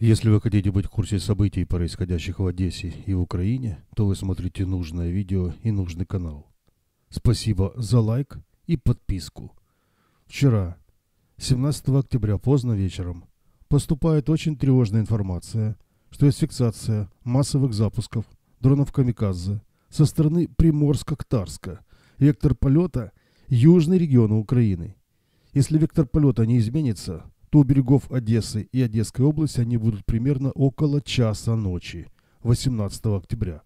Если вы хотите быть в курсе событий, происходящих в Одессе и в Украине, то вы смотрите нужное видео и нужный канал. Спасибо за лайк и подписку. Вчера, 17 октября поздно вечером, поступает очень тревожная информация, что есть фиксация массовых запусков дронов «Камикадзе» со стороны приморско ктарска вектор полета – южный регион Украины. Если вектор полета не изменится – то у берегов Одессы и Одесской области они будут примерно около часа ночи, 18 октября.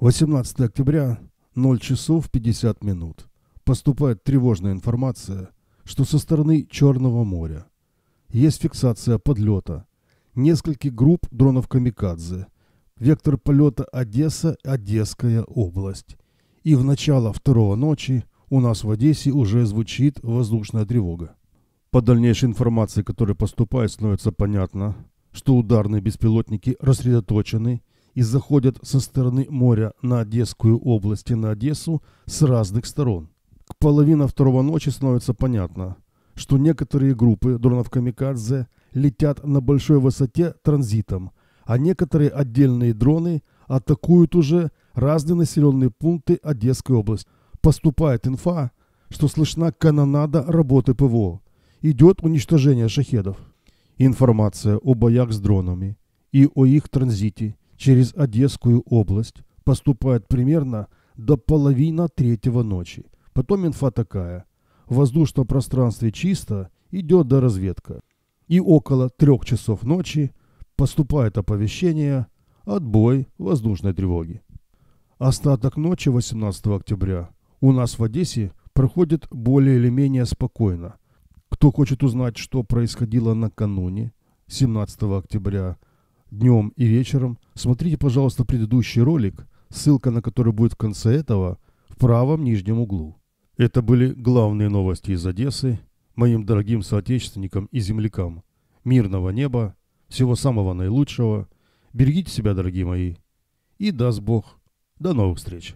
18 октября, 0 часов 50 минут. Поступает тревожная информация, что со стороны Черного моря есть фиксация подлета, нескольких групп дронов «Камикадзе», вектор полета Одесса, Одесская область. И в начало второго ночи у нас в Одессе уже звучит воздушная тревога. По дальнейшей информации, которая поступает, становится понятно, что ударные беспилотники рассредоточены и заходят со стороны моря на Одесскую область и на Одессу с разных сторон. К половине второго ночи становится понятно, что некоторые группы дронов-камикадзе летят на большой высоте транзитом, а некоторые отдельные дроны атакуют уже разные населенные пункты Одесской области. Поступает инфа, что слышна канонада работы ПВО идет уничтожение шахедов. Информация о боях с дронами и о их транзите через Одесскую область поступает примерно до половины третьего ночи. Потом инфа такая. В воздушном пространстве чисто, идет до разведка. И около трех часов ночи поступает оповещение «Отбой воздушной тревоги». Остаток ночи 18 октября у нас в Одессе проходит более или менее спокойно – кто хочет узнать, что происходило накануне, 17 октября, днем и вечером, смотрите, пожалуйста, предыдущий ролик, ссылка на который будет в конце этого, в правом нижнем углу. Это были главные новости из Одессы, моим дорогим соотечественникам и землякам. Мирного неба, всего самого наилучшего. Берегите себя, дорогие мои. И даст Бог. До новых встреч.